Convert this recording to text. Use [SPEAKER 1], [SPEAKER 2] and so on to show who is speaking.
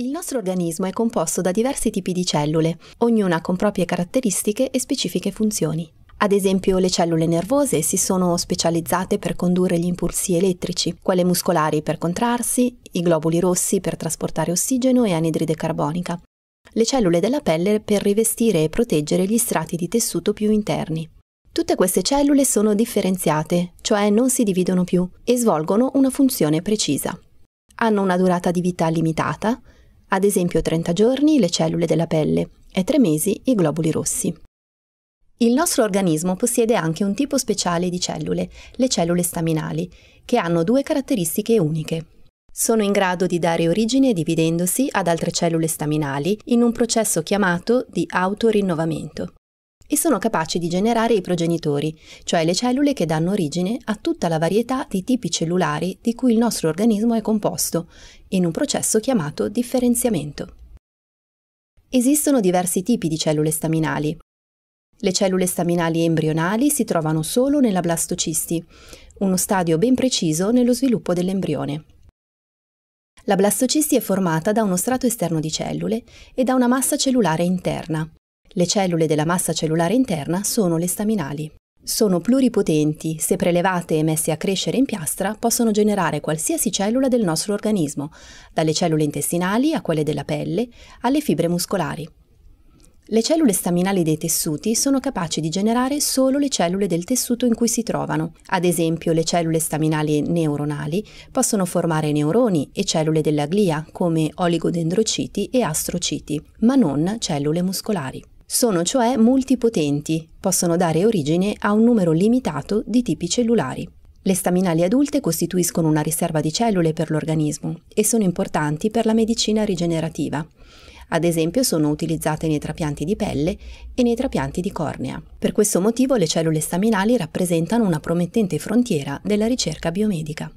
[SPEAKER 1] Il nostro organismo è composto da diversi tipi di cellule, ognuna con proprie caratteristiche e specifiche funzioni. Ad esempio le cellule nervose si sono specializzate per condurre gli impulsi elettrici, quelle muscolari per contrarsi, i globuli rossi per trasportare ossigeno e anidride carbonica, le cellule della pelle per rivestire e proteggere gli strati di tessuto più interni. Tutte queste cellule sono differenziate, cioè non si dividono più, e svolgono una funzione precisa. Hanno una durata di vita limitata, ad esempio 30 giorni le cellule della pelle e 3 mesi i globuli rossi. Il nostro organismo possiede anche un tipo speciale di cellule, le cellule staminali, che hanno due caratteristiche uniche. Sono in grado di dare origine dividendosi ad altre cellule staminali in un processo chiamato di autorinnovamento, e sono capaci di generare i progenitori, cioè le cellule che danno origine a tutta la varietà di tipi cellulari di cui il nostro organismo è composto, in un processo chiamato differenziamento. Esistono diversi tipi di cellule staminali. Le cellule staminali embrionali si trovano solo nella blastocisti, uno stadio ben preciso nello sviluppo dell'embrione. La blastocisti è formata da uno strato esterno di cellule e da una massa cellulare interna, le cellule della massa cellulare interna sono le staminali. Sono pluripotenti, se prelevate e messe a crescere in piastra possono generare qualsiasi cellula del nostro organismo, dalle cellule intestinali a quelle della pelle, alle fibre muscolari. Le cellule staminali dei tessuti sono capaci di generare solo le cellule del tessuto in cui si trovano. Ad esempio, le cellule staminali neuronali possono formare neuroni e cellule della glia, come oligodendrociti e astrociti, ma non cellule muscolari. Sono cioè multipotenti, possono dare origine a un numero limitato di tipi cellulari. Le staminali adulte costituiscono una riserva di cellule per l'organismo e sono importanti per la medicina rigenerativa. Ad esempio sono utilizzate nei trapianti di pelle e nei trapianti di cornea. Per questo motivo le cellule staminali rappresentano una promettente frontiera della ricerca biomedica.